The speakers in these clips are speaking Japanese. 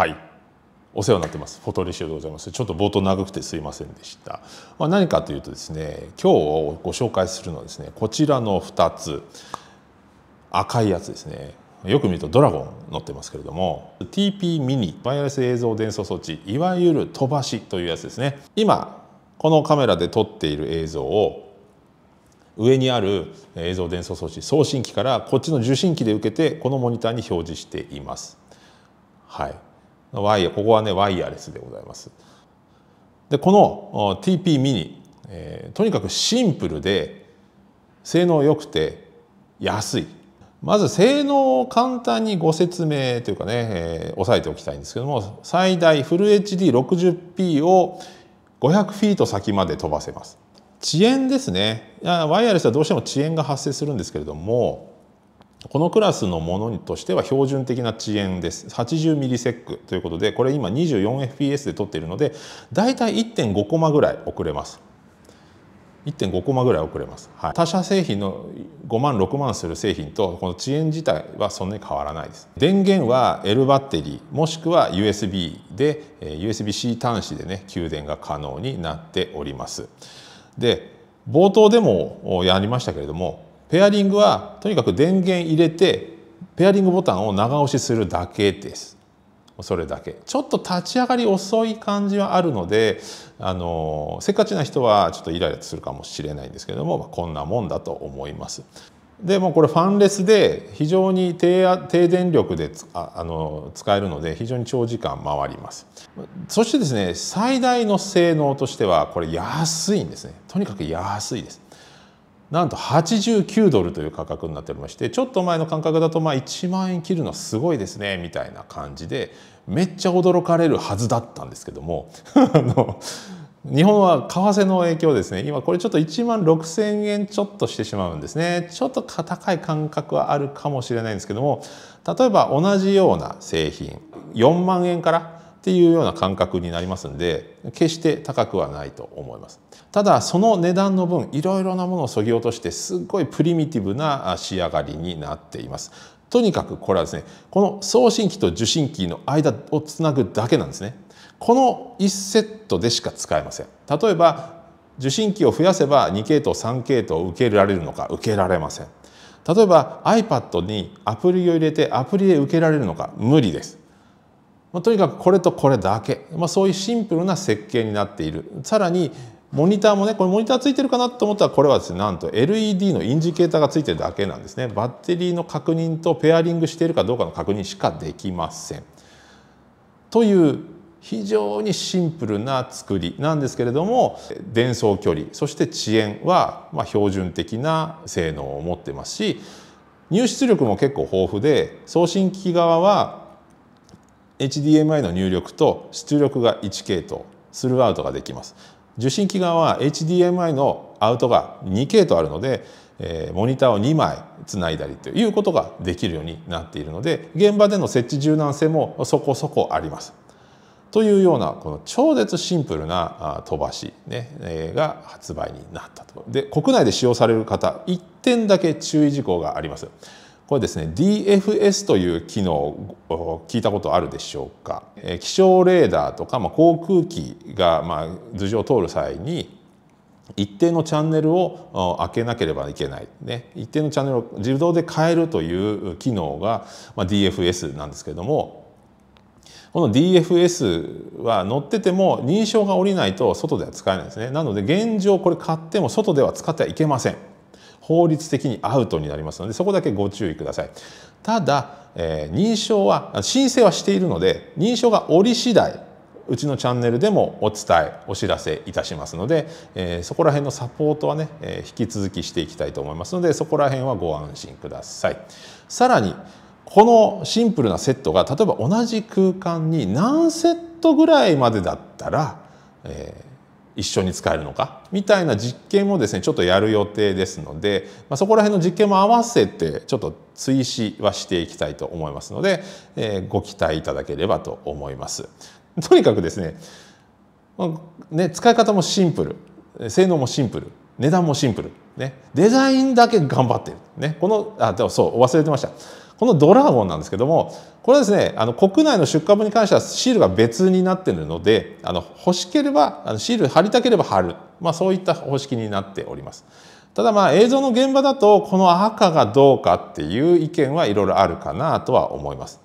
はいお世話になってますフォトレシオでございますちょっと冒頭長くてすいませんでした、まあ、何かというとですね今日ご紹介するのはですねこちらの2つ赤いやつですねよく見るとドラゴン乗ってますけれども TP ミニワイヤレス映像伝送装置いわゆる飛ばしというやつですね今このカメラで撮っている映像を上にある映像伝送装置送信機からこっちの受信機で受けてこのモニターに表示しています。はいワイヤーここはねワイヤレスでございます。でこの TP ミニ、えー、とにかくシンプルで性能良くて安いまず性能を簡単にご説明というかね、えー、押さえておきたいんですけども最大フル HD60p を500フィート先まで飛ばせます遅延ですねワイヤレスはどうしても遅延が発生するんですけれどもこのクラスのものとしては標準的な遅延です。80ミリセックということで、これ今 24fps で撮っているので、だいたい1.5コマぐらい遅れます。1.5コマぐらい遅れます、はい、他社製品の5万6万する製品とこの遅延自体はそんなに変わらないです電源は L バッテリーもしくは USB で USB-C 端子でね給電が可能になっておりますで冒頭でもやりましたけれどもペアリングはとにかく電源入れてペアリングボタンを長押しするだけですそれだけちょっと立ち上がり遅い感じはあるのであのせっかちな人はちょっとイライラするかもしれないんですけども、まあ、こんなもんだと思います。でもこれファンレスで非常に低電力であの使えるので非常に長時間回りますそしてですね最大の性能としてはこれ安いんですねとにかく安いですなんと89ドルという価格になっておりましてちょっと前の感覚だとまあ1万円切るのすごいですねみたいな感じでめっちゃ驚かれるはずだったんですけども あの日本は為替の影響ですね今これちょっと1万6,000円ちょっとしてしまうんですねちょっと高い感覚はあるかもしれないんですけども例えば同じような製品4万円からっていうような感覚になりますんで決して高くはないと思いますただその値段の分いろいろなものをそぎ落としてすごいプリミティブな仕上がりになっていますとにかくこれはですねこの送信機と受信機の間をつなぐだけなんですねこの1セットでしか使えません例えば受信機を増やせば2系統3系統を受けられるのか受けられません例えば iPad にアプリを入れてアプリで受けられるのか無理ですまあ、とにかくこれとこれだけ、まあ、そういうシンプルな設計になっているさらにモニターもねこれモニターついてるかなと思ったらこれはですねなんと LED のインジケーターがついてるだけなんですねバッテリーの確認とペアリングしているかどうかの確認しかできません。という非常にシンプルな作りなんですけれども伝送距離そして遅延はま標準的な性能を持ってますし入出力も結構豊富で送信機側は HDMI の入力と出力が1系統スルーアウトができます受信機側は HDMI のアウトが2系統あるのでモニターを2枚つないだりということができるようになっているので現場での設置柔軟性もそこそこあります。というようなこの超絶シンプルな飛ばし、ね、が発売になったと。で国内で使用される方1点だけ注意事項があります。これですね DFS という機能聞いたことあるでしょうか、え気象レーダーとか、まあ、航空機が、まあ、頭上を通る際に一定のチャンネルを開けなければいけない、ね、一定のチャンネルを自動で変えるという機能が、まあ、DFS なんですけどもこの DFS は乗ってても認証が下りないと外では使えないんですねなので現状これ買っても外では使ってはいけません。法律的にアウトになりますのでそこだけご注意ください。ただ、えー、認証は申請はしているので認証が折り次第うちのチャンネルでもお伝えお知らせいたしますので、えー、そこら辺のサポートはね、えー、引き続きしていきたいと思いますのでそこら辺はご安心ください。さらにこのシンプルなセットが例えば同じ空間に何セットぐらいまでだったら、えー一緒に使えるのかみたいな実験をですねちょっとやる予定ですので、まあ、そこら辺の実験も合わせてちょっと追試はしていきたいと思いますので、えー、ご期待いただければと思います。とにかくですね,、まあ、ね使い方もシンプル性能もシンプル値段もシンプル、ね、デザインだけ頑張ってる、ね、このあでもそう忘れてました。このドラゴンなんですけどもこれはですねあの国内の出荷分に関してはシールが別になっているのであの欲しければあのシール貼りたければ貼る、まあ、そういった方式になっております。ただまあ映像の現場だとこの赤がどうかっていう意見はいろいろあるかなとは思います。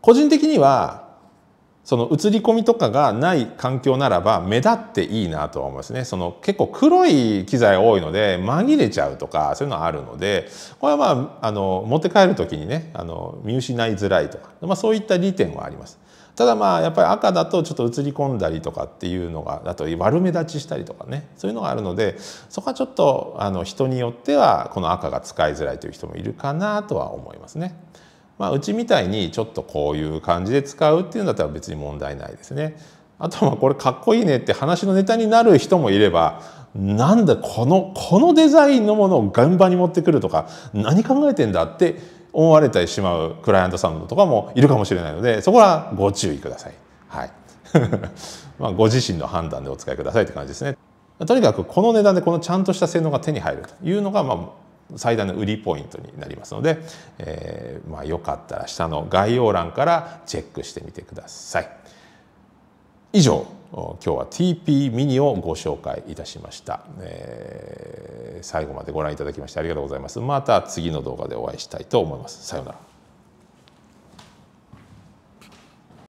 個人的にはその映り込みとかがない環境ならば目立っていいなとは思いますね。その結構黒い機材多いので紛れちゃうとかそういうのあるのでこれはまああの持って帰る時にねあの見失いづらいとか、まあ、そういった利点はあります。ただまあやっぱり赤だとちょっと映り込んだりとかっていうのがあと悪目立ちしたりとかねそういうのがあるのでそこはちょっとあの人によってはこの赤が使いづらいという人もいるかなとは思いますね。まあ、うちみたいにちょっとこういう感じで使うっていうんだったら別に問題ないですね。あとはこれかっこいいねって話のネタになる人もいればなんだこのこのデザインのものを現場に持ってくるとか何考えてんだって思われてしまうクライアントさんとかもいるかもしれないのでそこはご注意ください。はい まあご自身の判断でお使いくださいって感じですね。とにかくこの値段でこのちゃんとした性能が手に入るというのが、まあ、最大の売りポイントになりますので、えー、まあ、よかったら下の概要欄からチェックしてみてください。以上今日は TP ミニをご紹介いたしました、えー、最後までご覧いただきましてありがとうございますまた次の動画でお会いしたいと思いますさようなら